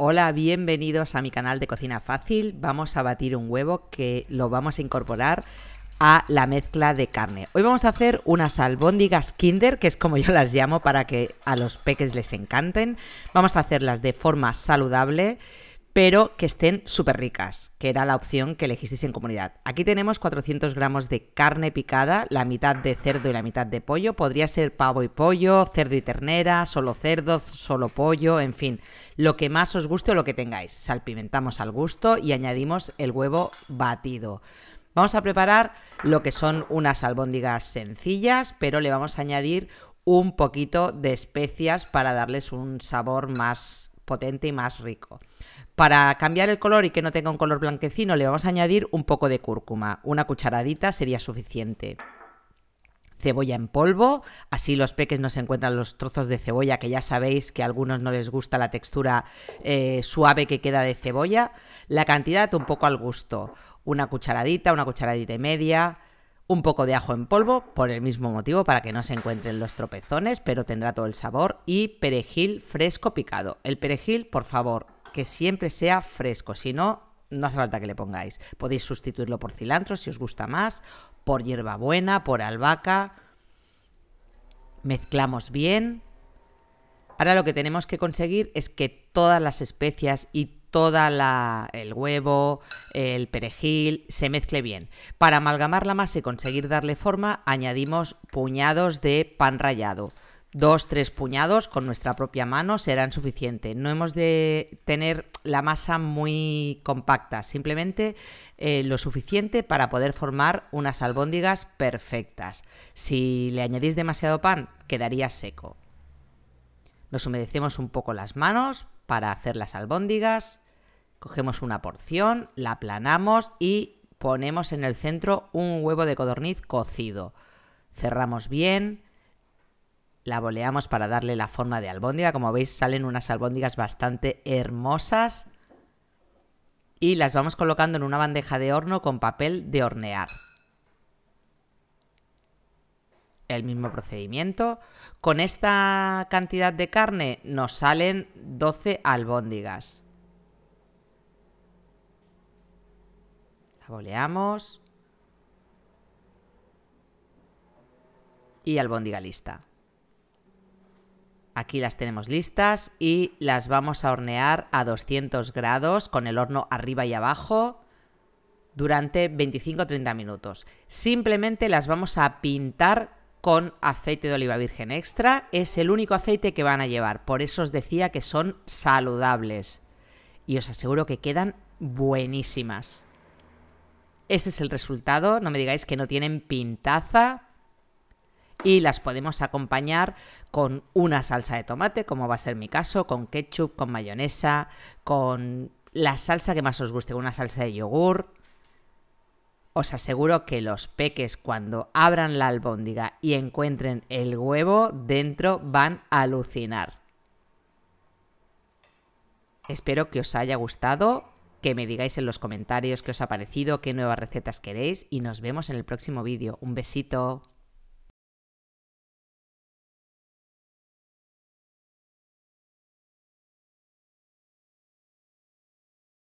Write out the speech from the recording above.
Hola, bienvenidos a mi canal de cocina fácil. Vamos a batir un huevo que lo vamos a incorporar a la mezcla de carne. Hoy vamos a hacer unas albóndigas kinder, que es como yo las llamo para que a los peques les encanten. Vamos a hacerlas de forma saludable pero que estén súper ricas, que era la opción que elegisteis en comunidad. Aquí tenemos 400 gramos de carne picada, la mitad de cerdo y la mitad de pollo. Podría ser pavo y pollo, cerdo y ternera, solo cerdo, solo pollo, en fin, lo que más os guste o lo que tengáis. Salpimentamos al gusto y añadimos el huevo batido. Vamos a preparar lo que son unas albóndigas sencillas, pero le vamos a añadir un poquito de especias para darles un sabor más potente y más rico. Para cambiar el color y que no tenga un color blanquecino le vamos a añadir un poco de cúrcuma, una cucharadita sería suficiente cebolla en polvo, así los peques no se encuentran los trozos de cebolla, que ya sabéis que a algunos no les gusta la textura eh, suave que queda de cebolla, la cantidad un poco al gusto, una cucharadita, una cucharadita y media, un poco de ajo en polvo, por el mismo motivo, para que no se encuentren los tropezones, pero tendrá todo el sabor, y perejil fresco picado. El perejil, por favor, que siempre sea fresco, si no, no hace falta que le pongáis. Podéis sustituirlo por cilantro si os gusta más, por hierbabuena, por albahaca. Mezclamos bien. Ahora lo que tenemos que conseguir es que todas las especias y toda el huevo, el perejil, se mezcle bien. Para amalgamar la masa y conseguir darle forma, añadimos puñados de pan rallado. Dos, tres puñados con nuestra propia mano serán suficientes, No hemos de tener la masa muy compacta, simplemente eh, lo suficiente para poder formar unas albóndigas perfectas. Si le añadís demasiado pan, quedaría seco. Nos humedecemos un poco las manos para hacer las albóndigas. Cogemos una porción, la aplanamos y ponemos en el centro un huevo de codorniz cocido. Cerramos bien la boleamos para darle la forma de albóndiga. Como veis, salen unas albóndigas bastante hermosas. Y las vamos colocando en una bandeja de horno con papel de hornear. El mismo procedimiento. Con esta cantidad de carne nos salen 12 albóndigas. La boleamos. Y albóndiga lista. Aquí las tenemos listas y las vamos a hornear a 200 grados con el horno arriba y abajo durante 25-30 minutos. Simplemente las vamos a pintar con aceite de oliva virgen extra. Es el único aceite que van a llevar. Por eso os decía que son saludables. Y os aseguro que quedan buenísimas. Ese es el resultado. No me digáis que no tienen pintaza y las podemos acompañar con una salsa de tomate, como va a ser mi caso, con ketchup, con mayonesa, con la salsa que más os guste, una salsa de yogur. Os aseguro que los peques cuando abran la albóndiga y encuentren el huevo dentro van a alucinar. Espero que os haya gustado, que me digáis en los comentarios qué os ha parecido, qué nuevas recetas queréis y nos vemos en el próximo vídeo. Un besito.